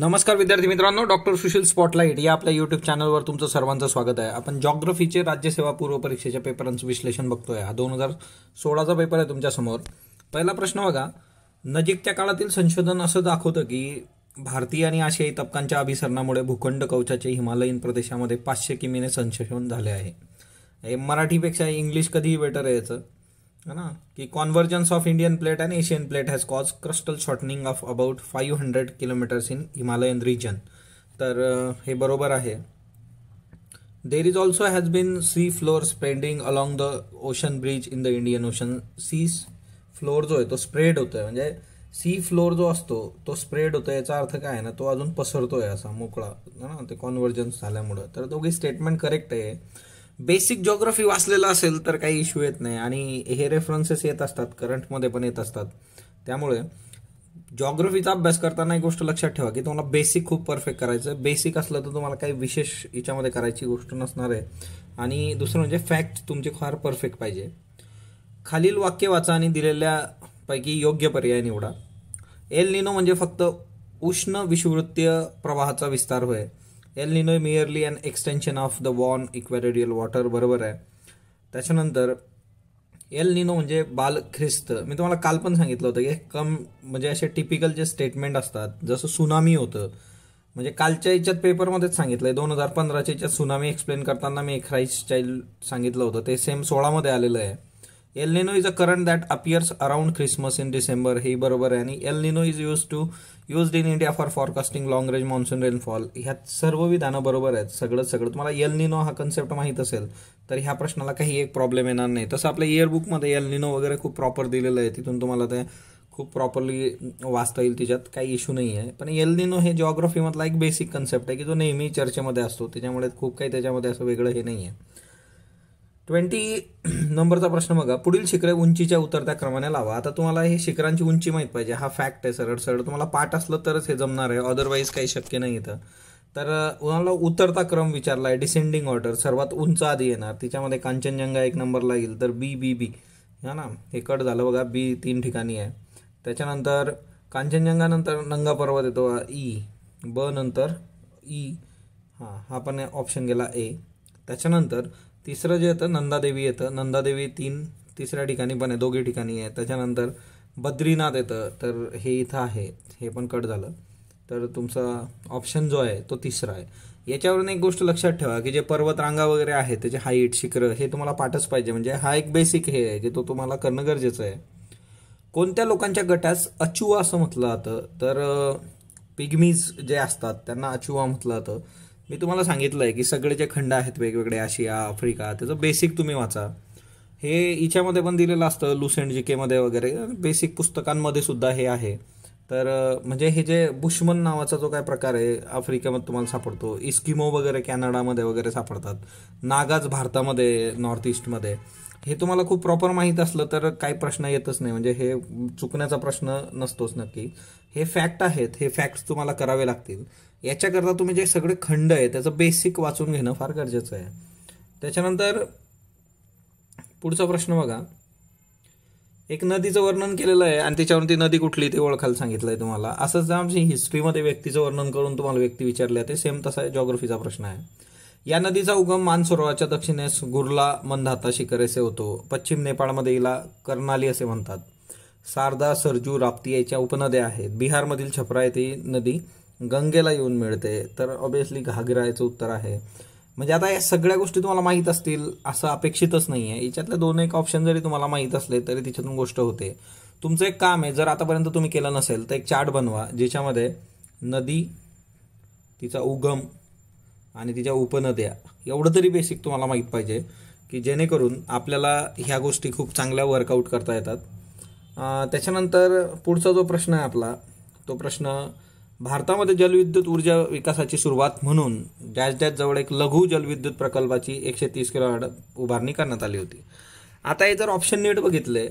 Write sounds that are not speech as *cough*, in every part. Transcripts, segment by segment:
नमस्कार विद्यार्थी मित्रांनो डॉक्टर सुशील स्पॉटलाईट या आपल्या युट्यूब चॅनलवर तुमचं सर्वांचं स्वागत आहे आपण जॉग्रफीचे राज्यसेवा पूर्व परीक्षेच्या पेपरांचं विश्लेषण बघतोय हा दोन हजार सोळाचा पेपर आहे तुमच्यासमोर पहिला प्रश्न बघा नजीकच्या काळातील संशोधन असं दाखवतं की भारतीय आणि आशियाई तबकांच्या अभिसरणामुळे भूखंड कवचाचे हिमालयीन प्रदेशामध्ये पाचशे किमीने संशोधन झाले आहे मराठीपेक्षा इंग्लिश कधीही बेटर आहे याचं है ना कि convergence of Indian plate and Asian plate has cause crustal shortening of about five hundred kilometres in Himalayan region तर हे बरोबर आहे there is also has been sea floor spending along the ocean bridge in the Indian ocean sea floor जो आहे तो spread होतोय म्हणजे C floor जो असतो तो स्प्रेड होतो याचा अर्थ काय आहे ना तो अजून पसरतोय असा मोकळा ना ते कॉन्व्हर्जन्स झाल्यामुळं तर दोघी स्टेटमेंट करेक्ट आहे बेसिक जॉग्रफी वाचलेलं असेल तर काही इश्यू येत नाही आणि हे रेफरन्सेस येत असतात करंटमध्ये पण येत असतात त्यामुळे जॉग्रफीचा अभ्यास करताना एक गोष्ट लक्षात ठेवा की तुम्हाला बेसिक खूप परफेक्ट करायचं बेसिक असलं तर तुम्हाला काही विशेष याच्यामध्ये करायची गोष्ट नसणार आहे आणि दुसरं म्हणजे फॅक्ट तुमचे फार परफेक्ट पाहिजे खालील वाक्य वाचा आणि दिलेल्यापैकी योग्य पर्याय निवडा एल निनो म्हणजे फक्त उष्ण विषुवृत्तीय प्रवाहाचा विस्तार होय El Nino merely and extension of the warm equatorial water बरोबर आहे त्याच्यानंतर एल निनो म्हणजे बाल ख्रिस्त मी तुम्हाला काल पण सांगितलं होतं की कम म्हणजे असे टिपिकल जे स्टेटमेंट असतात जसं सुनामी होतं म्हणजे कालच्या याच्यात पेपरमध्येच सांगितलं आहे दोन हजार पंधराच्या याच्यात सुनामी एक्सप्लेन करताना मी एक राईस चाईल्ड सांगितलं होतं ते सेम सोळामध्ये आलेलं आहे El Nino is a current that appears around Christmas in December हे बरोबर आहे आणि El is use to used in India for forecasting long range monsoon rainfall ह्या सर्व विधानं बरोबर आहेत सगळं सगळं तुम्हाला एल हा कन्सेप्ट माहीत असेल तर ह्या प्रश्नाला काही एक प्रॉब्लेम येणार नाही तसं आपल्या इयरबुकमध्ये एल निनो वगैरे खूप प्रॉपर दिलेलं आहे तिथून तुम्हाला ते खूप प्रॉपरली वाचता येईल तिच्यात काही इशू नाही आहे पण एल निनो हे जॉग्रफीमधला एक बेसिक कन्सेप्ट आहे की जो नेहमी चर्चेमध्ये असतो त्याच्यामुळे खूप काही त्याच्यामध्ये असं वेगळं हे नाही आहे ट्वेंटी *clears throat* नंबरचा प्रश्न बघा पुढील शिखरे उंचीच्या उतरत्या क्रमाने लावा आता तुम्हाला हे शिखरांची उंची माहीत पाहिजे हा फॅक्ट आहे सरळ सरळ तुम्हाला पाठ असलं तरच हे जमणार आहे अदरवाईज काही शक्य नाही इथं तर तुम्हाला उतरता क्रम विचारला आहे डिसेंडिंग ऑर्डर सर्वात उंच आधी येणार तिच्यामध्ये कांचनजंगा एक नंबरला येईल तर बी बी बी हा ना हे कट झालं बघा बी तीन ठिकाणी आहे त्याच्यानंतर कांचनजंगानंतर नंगा पर्वत येतो ई e. ब नंतर ई e. हां हा पण ऑप्शन गेला ए त्याच्यानंतर तिसरं जे येतं नंदादेवी येतं नंदादेवी तीन तिसऱ्या ठिकाणी पण आहे दोघे ठिकाणी आहे त्याच्यानंतर बद्रीनाथ येतं तर हे इथं आहे हे पण कट झालं तर तुमचा ऑप्शन जो आहे तो तिसरा आहे याच्यावरून एक गोष्ट लक्षात ठेवा की जे पर्वत रांगा वगैरे आहे त्याचे हाईट शिखरं हे तुम्हाला पाठच पाहिजे म्हणजे हा एक बेसिक हे आहे की तो तुम्हाला करणं गरजेचं आहे कोणत्या लोकांच्या गटास अचुवा असं म्हटलं जातं तर पिगमीज जे असतात त्यांना अचुवा म्हटलं जातं मी तुम्हाला सांगितलं आहे की सगळे जे खंड आहेत वेगवेगळे आशिया आफ्रिका त्याचं बेसिक तुम्ही वाचा हे हिच्यामध्ये पण दिलेलं असतं लुसेंट जी केमध्ये वगैरे बेसिक पुस्तकांमध्ये सुद्धा हे आहे तर म्हणजे हे जे बुशमन नावाचा जो काय प्रकार आहे आफ्रिकेमध्ये तुम्हाला सापडतो इस्किमो वगैरे कॅनडामध्ये वगैरे सापडतात नागाज भारतामध्ये नॉर्थ ईस्टमध्ये हे तुम्हाला खूप प्रॉपर माहीत असलं तर काही प्रश्न येतच नाही म्हणजे हे चुकण्याचा प्रश्न नसतोच नक्की हे फॅक्ट आहेत हे फॅक्ट तुम्हाला करावे लागतील याच्याकरता तुम्ही जे सगळे खंड आहे त्याचं बेसिक वाचून घेणं फार गरजेचं आहे त्याच्यानंतर पुढचा प्रश्न बघा एक नदीचं वर्णन केलेलं आहे आणि त्याच्यावरून ती नदी कुठली ते ओळखायला सांगितलं आहे तुम्हाला असंच आमची हिस्ट्रीमध्ये व्यक्तीचं वर्णन करून तुम्हाला व्यक्ती विचारले ते सेम तसा जॉग्रफीचा प्रश्न आहे या नदीचा उगम मानसरोवराच्या दक्षिणेस गुरला मंदाता शिखर असे होतो पश्चिम नेपाळमध्ये हिला कर्नाली असे म्हणतात शारदा सरजू राप्ती याच्या उपनद्या आहेत बिहारमधील छपरा येथे नदी गंगेला येऊन मिळते तर ऑब्वियसली घागरा याचं उत्तर आहे म्हणजे आता या सगळ्या गोष्टी तुम्हाला माहीत असतील असं अपेक्षितच नाही आहे याच्यातले दोन एक ऑप्शन जरी तुम्हाला माहीत असले तरी तिच्यातून गोष्ट होते तुमचं एक काम आहे जर आतापर्यंत तुम्ही केलं नसेल तर एक चार्ट बनवा ज्याच्यामध्ये नदी तिचा उगम आणि तिच्या उपनद्या एवढं तरी बेसिक तुम्हाला माहीत पाहिजे की जेणेकरून आपल्याला ह्या गोष्टी खूप चांगल्या वर्कआउट करता येतात त्याच्यानंतर पुढचा जो प्रश्न आहे आपला तो प्रश्न भारतामध्ये जलविद्युत ऊर्जा विकासाची सुरुवात म्हणून डॅश जवळ एक लघु जलविद्युत प्रकल्पाची एकशे तीस किलो उभारणी करण्यात आली होती आता हे जर ऑप्शन नीट बघितले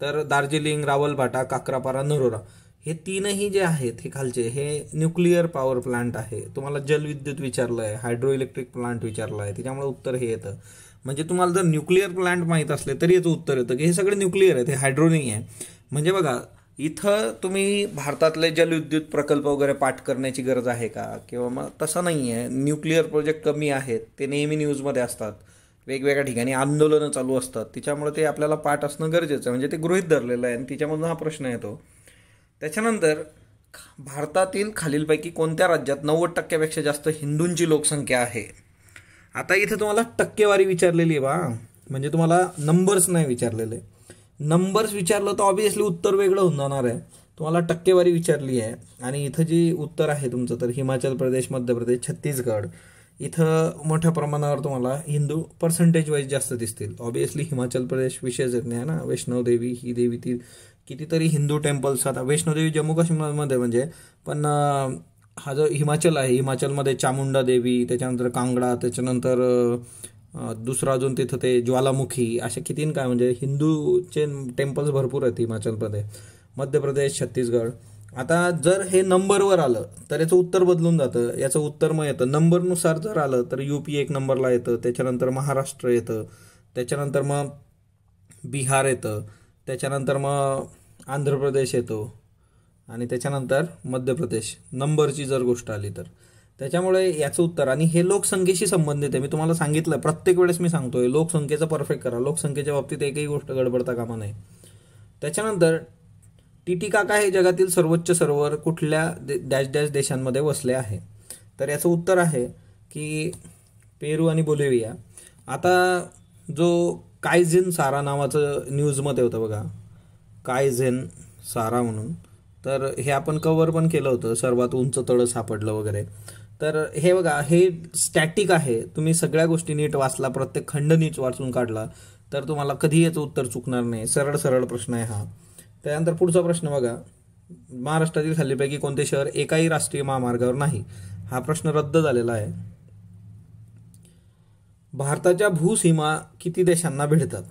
तर दार्जिलिंग रावलभाटा काक्रापारा नरोरा हे तीनही जे आहेत हे खालचे हे न्यूक्लिअर पॉवर प्लांट आहे तुम्हाला जलविद्युत विचारलं आहे हायड्रो इलेक्ट्रिक प्लांट विचारलं आहे त्याच्यामुळे उत्तर हे येतं म्हणजे तुम्हाला जर न्यूक्लिअर प्लांट माहीत असले तरी याचं उत्तर येतं की हे सगळे न्यूक्लिअर आहेत हे हायड्रो नाही आहे म्हणजे बघा इथं तुम्ही भारतातले जलविद्युत प्रकल्प वगैरे पाठ करण्याची गरज आहे का किंवा मग तसं नाही आहे न्यूक्लिअर प्रोजेक्ट कमी आहेत ते नेहमी न्यूजमध्ये असतात वेगवेगळ्या ठिकाणी आंदोलनं चालू असतात तिच्यामुळे ते आपल्याला पाठ असणं गरजेचं आहे म्हणजे ते गृहित धरलेलं आहे आणि तिच्यामधून हा प्रश्न येतो त्याच्यानंतर भारतातील खालीलपैकी कोणत्या राज्यात नव्वद टक्क्यापेक्षा जास्त हिंदूंची लोकसंख्या आहे आता इथे तुम्हाला टक्केवारी विचारलेली आहे बा म्हणजे तुम्हाला नंबर्स नाही विचारलेले नंबर्स विचारलं तर ऑब्विसली उत्तर वेगळं होऊन जाणार आहे तुम्हाला टक्केवारी विचारली आहे आणि इथं जी उत्तर आहे तुमचं तर हिमाचल प्रदेश मध्य प्रदेश छत्तीसगड इथं मोठ्या प्रमाणावर तुम्हाला हिंदू पर्सेंटेज वाईज जास्त दिसतील ऑब्विसली हिमाचल प्रदेश विशेष आहे ना वैष्णवदेवी ही देवी ती कितीतरी हिंदू टेम्पल्स आता देवी जम्मू काश्मीरमध्ये म्हणजे पण हा जो हिमाचल आहे हिमाचलमध्ये चामुंडा देवी त्याच्यानंतर कांगडा त्याच्यानंतर दुसरं अजून तिथं ते ज्वालामुखी अशा किती काय म्हणजे हिंदूचे टेम्पल्स भरपूर आहेत हिमाचल प्रदेश मध्य प्रदेश छत्तीसगड आता जर हे नंबरवर आलं तर याचं उत्तर बदलून जातं याचं उत्तर मग येतं नंबरनुसार जर आलं तर यू पी एक नंबरला येतं त्याच्यानंतर महाराष्ट्र येतं त्याच्यानंतर मग बिहार येतं त्याच्यानंतर मग आंध्र प्रदेश येतो आणि त्याच्यानंतर मध्य प्रदेश नंबरची जर गोष्ट आली तर त्याच्यामुळे याचं उत्तर आणि हे लोकसंख्येशी संबंधित आहे मी तुम्हाला सांगितलं प्रत्येक वेळेस मी सांगतोय लोकसंख्येचं परफेक्ट करा लोकसंख्येच्या बाबतीत एकही गोष्ट गडबडता कामा नाही त्याच्यानंतर टीटी काका हे जगातील सर्वोच्च सरोवर कुठल्या डॅश डॅश देशांमध्ये वसले आहे तर याचं उत्तर आहे की पेरू आणि बोलेविया आता जो कायझेन सारा नावाचं न्यूजमध्ये होतं बघा कायझेन सारा म्हणून तर हे आपण कवर पण केलं होतं सर्वात उंच तळं सापडलं वगैरे तर हे बघा हे स्टॅटिक आहे तुम्ही सगळ्या गोष्टी नीट वाचला प्रत्येक खंड नीट वाचून काढला तर तुम्हाला कधी याचं उत्तर चुकणार नाही सरळ सरळ प्रश्न आहे हा त्यानंतर पुढचा प्रश्न बघा महाराष्ट्रातील खालीपैकी कोणते शहर एकाही राष्ट्रीय महामार्गावर नाही हा प्रश्न रद्द झालेला आहे भारताच्या भूसीमा किती देशांना भेटतात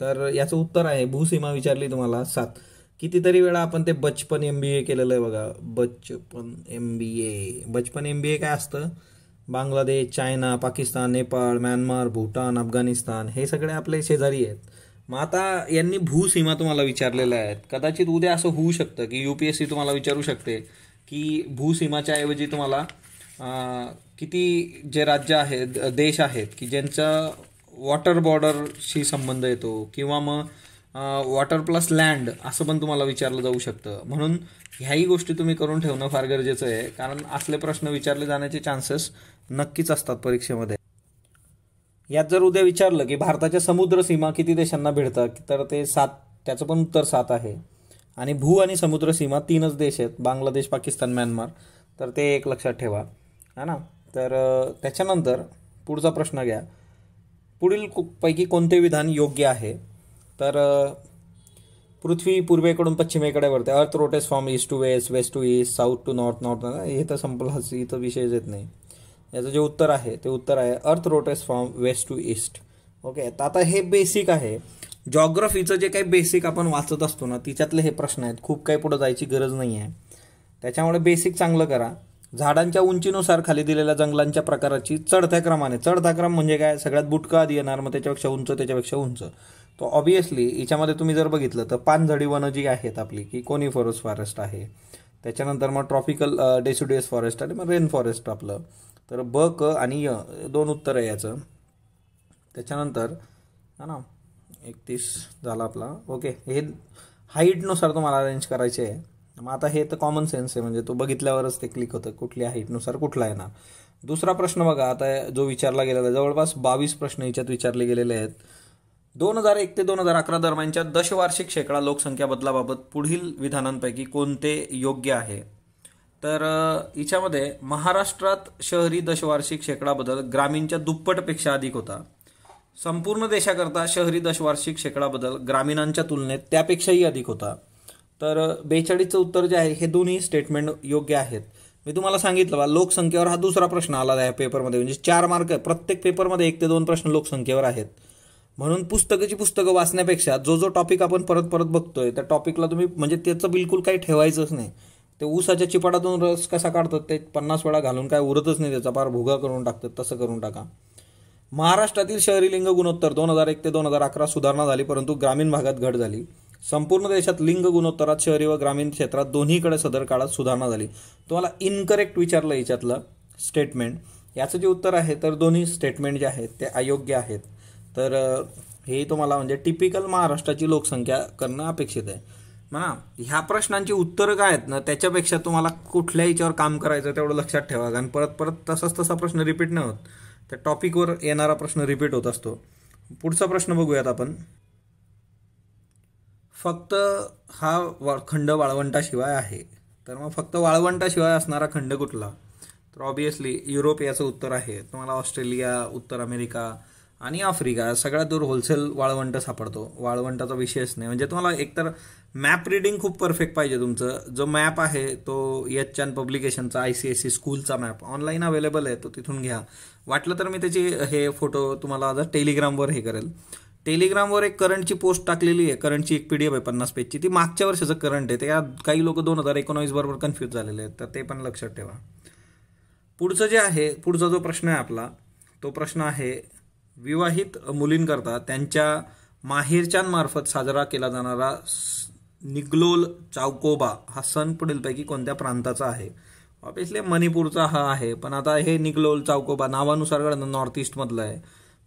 तर याचं उत्तर आहे भूसीमा विचारली तुम्हाला सात कितीतरी वेळा आपण ते बचपन एम बी ए केलेलं आहे बघा बचपन एम बी ए बचपन एम बी ए काय असतं बांगलादेश चायना पाकिस्तान नेपाळ म्यानमार भूटान अफगाणिस्तान हे सगळे आपले शेजारी आहेत मग आता यांनी भूसीमा तुम्हाला विचारलेल्या आहेत कदाचित उद्या असं होऊ शकतं की यू पी एस सी तुम्हाला विचारू शकते की भूसीमाच्या ऐवजी तुम्हाला किती जे राज्य आहेत देश आहेत की ज्यांचा वॉटर बॉर्डरशी संबंध येतो किंवा मग वॉटर प्लस लँड असं पण तुम्हाला विचारलं जाऊ शकतं म्हणून ह्याही गोष्टी तुम्ही करून ठेवणं फार गरजेचं आहे कारण असले प्रश्न विचारले जाण्याचे चान्सेस नक्कीच असतात परीक्षेमध्ये यात जर उद्या विचारलं की भारताच्या समुद्र सीमा किती देशांना भिडतात तर ते सात त्याचं पण उत्तर सात आहे आणि भू आणि समुद्र सीमा तीनच देश आहेत बांगलादेश पाकिस्तान म्यानमार तर ते एक लक्षात ठेवा है ना तर त्याच्यानंतर पुढचा प्रश्न घ्या पुढील पैकी कोणते विधान योग्य आहे तर पृथ्वी पूर्वेकडून पश्चिमेकडे वरते earth rotates from east to west west to east south to north north हे तर संपलाच इथं विषयच येत नाही याचं जे उत्तर आहे ते उत्तर आहे earth rotates from west to east okay तर आता हे बेसिक आहे जॉग्रफीचं जे काही बेसिक आपण वाचत असतो ना तिच्यातले हे प्रश्न आहेत खूप काही पुढं जायची गरज नाही आहे त्याच्यामुळे बेसिक चांगलं करा झाडांच्या उंचीनुसार खाली दिलेल्या जंगलांच्या प्रकाराची चढत्या क्रमाने चढता क्रम म्हणजे काय सगळ्यात बुटका आधी येणार मग त्याच्यापेक्षा उंच त्याच्यापेक्षा उंच तो ऑब्वियसली याच्यामध्ये तुम्ही जर बघितलं तर पानझडी वनं जी आहेत आपली की कोनी फॉरेस्ट फॉरेस्ट आहे त्याच्यानंतर मग ट्रॉपिकल डेसिडियस फॉरेस्ट आणि मग रेन फॉरेस्ट आपलं तर ब क आणि य दोन उत्तर आहे याचं त्याच्यानंतर हा ना एकतीस झाला आपला ओके हे हाईटनुसार तुम्हाला अरेंज करायचे आहे मग आता हे तर कॉमन सेन्स आहे म्हणजे तो बघितल्यावरच ते क्लिक होतं कुठल्या हाईटनुसार कुठला येणार दुसरा प्रश्न बघा आता जो विचारला गेलेला आहे जवळपास बावीस प्रश्न याच्यात विचारले गेलेले आहेत दोन हजार एक ते दोन हजार अकरा दरम्यानच्या दशवार्षिक शेकडा लोकसंख्या बदलाबाबत पुढील विधानांपैकी कोणते योग्य आहे तर हिच्यामध्ये महाराष्ट्रात शहरी दशवार्षिक शेकडा बदल ग्रामीणच्या दुप्पटपेक्षा अधिक होता संपूर्ण देशाकरता शहरी दशवार्षिक शेकडा बदल ग्रामीणांच्या तुलनेत त्यापेक्षाही अधिक होता तर बेचाळीसचं उत्तर जे आहे हे दोन्ही स्टेटमेंट योग्य आहेत मी तुम्हाला सांगितलं बा लोकसंख्येवर हा दुसरा प्रश्न आला आहे पेपरमध्ये म्हणजे चार मार्क प्रत्येक पेपरमध्ये एक ते दोन प्रश्न लोकसंख्येवर आहेत म्हणून पुस्तकाची पुस्तकं वाचण्यापेक्षा जो जो टॉपिक आपण परत परत बघतोय त्या टॉपिकला तुम्ही म्हणजे त्याचं बिलकुल काही ठेवायचंच नाही ते ऊसाच्या चिपाटातून रस कसा काढतात ते पन्नास वेळा घालून काय उरतच नाही त्याचा फार भोगा करून टाकतात तसं करून टाका महाराष्ट्रातील शहरी लिंग गुणोत्तर दोन हजार एक ते दोन हजार अकरा सुधारणा झाली परंतु ग्रामीण भागात घट झाली संपूर्ण देशात लिंग गुणोत्तरात शहरी व ग्रामीण क्षेत्रात दोन्हीकडे सदर काळात सुधारणा झाली तुम्हाला इनकरेक्ट विचारलं याच्यातलं स्टेटमेंट याचं जे उत्तर आहे तर दोन्ही स्टेटमेंट जे आहेत ते अयोग्य आहेत तर हे तुम्हाला म्हणजे टिपिकल महाराष्ट्राची लोकसंख्या करणं अपेक्षित आहे म्हणा ह्या प्रश्नांची उत्तरं काय आहेत ना त्याच्यापेक्षा तुम्हाला कुठल्या याच्यावर काम करायचं तेवढं लक्षात ठेवा कारण परत परत तसाच तसा प्रश्न रिपीट न होत त्या टॉपिकवर येणारा प्रश्न रिपीट होत असतो पुढचा प्रश्न बघूयात आपण फक्त हा वा खंड वाळवंटाशिवाय आहे तर मग फक्त वाळवंटाशिवाय असणारा खंड कुठला तर ऑबियसली युरोप याचं उत्तर आहे तुम्हाला ऑस्ट्रेलिया उत्तर अमेरिका आणि आफ्रिका सगळ्यात दूर होलसेल वाळवंट सापडतो वाळवंटाचा विषयच नाही म्हणजे तुम्हाला एकतर मॅप रिडिंग खूप परफेक्ट पाहिजे तुमचं जो मॅप आहे तो यच पब्लिकेशनचा आय सी एस सी स्कूलचा मॅप ऑनलाईन अवेलेबल आहे तो तिथून घ्या वाटलं तर मी त्याची हे फोटो तुम्हाला आता टेलिग्रामवर हे करेल टेलिग्रामवर एक करंटची पोस्ट टाकलेली आहे करंटची एक पी डी एफ आहे पन्नास पेजची ती मागच्या वर्षाचं करंट आहे त्या काही लोक दोन हजार एकोणावीस बरोबर कन्फ्यूज झालेले आहेत तर ते पण लक्षात ठेवा पुढचं जे आहे पुढचा जो प्रश्न आहे आपला तो प्रश्न आहे विवाहित मुलींकरता त्यांच्या माहेरच्यांमार्फत साजरा केला जाणारा निग्लोल चावकोबा हा सण पुढीलपैकी कोणत्या प्रांताचा आहे ऑबियसली मणिपूरचा हा आहे पण आता हे निग्लोल चावकोबा नावानुसार नॉर्थ ईस्टमधलं आहे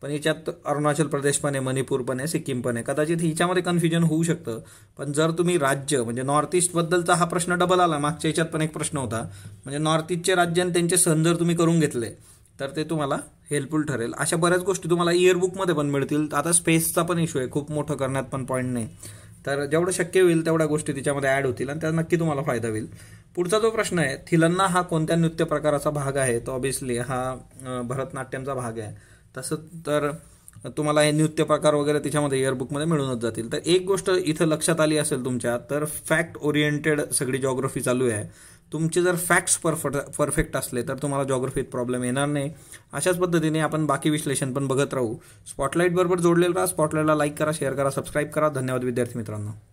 पण याच्यात अरुणाचल प्रदेश पण आहे मणिपूर पण आहे सिक्कीम पण आहे कदाचित हिच्यामध्ये कन्फ्युजन होऊ शकतं पण जर तुम्ही राज्य म्हणजे नॉर्थ ईस्टबद्दलचा हा प्रश्न डबल आला मागच्या याच्यात पण एक प्रश्न होता म्हणजे नॉर्थ ईस्टचे राज्य आणि त्यांचे सण जर तुम्ही करून घेतले तर ते तुम्हाला हेल्पफुल ठरेल अशा बऱ्याच गोष्टी तुम्हाला इयरबुकमध्ये पण मिळतील आता स्पेसचा पण इश्यू आहे खूप मोठं करण्यात पण पॉईंट नाही तर जेवढं शक्य होईल तेवढ्या गोष्टी तिच्यामध्ये ॲड होतील आणि त्या नक्की तुम्हाला फायदा होईल पुढचा जो प्रश्न आहे थिलन्ना हा कोणत्या नृत्य प्रकाराचा भाग आहे तो ऑब्विसली हा भरतनाट्यमचा भाग आहे तसंच तर तुम्हाला हे नृत्य प्रकार वगैरे त्याच्यामध्ये इयरबुकमध्ये मिळूनच जातील तर एक गोष्ट इथं लक्षात आली असेल तुमच्या तर फॅक्ट ओरिएंटेड सगळी जॉग्रफी चालू आहे तुमचे जर फॅक्ट्स परफट परफेक्ट असले तर तुम्हाला जॉग्रफीत प्रॉब्लेम येणार नाही अशाच पद्धतीने आपण बाकी विश्लेषण पण बघत राहू स्पॉटलाईटबरोबर जोडलेलं राहा स्पॉटलाईटला लाईक करा शेअर करा सबस्क्राईब करा धन्यवाद विद्यार्थी मित्रांनो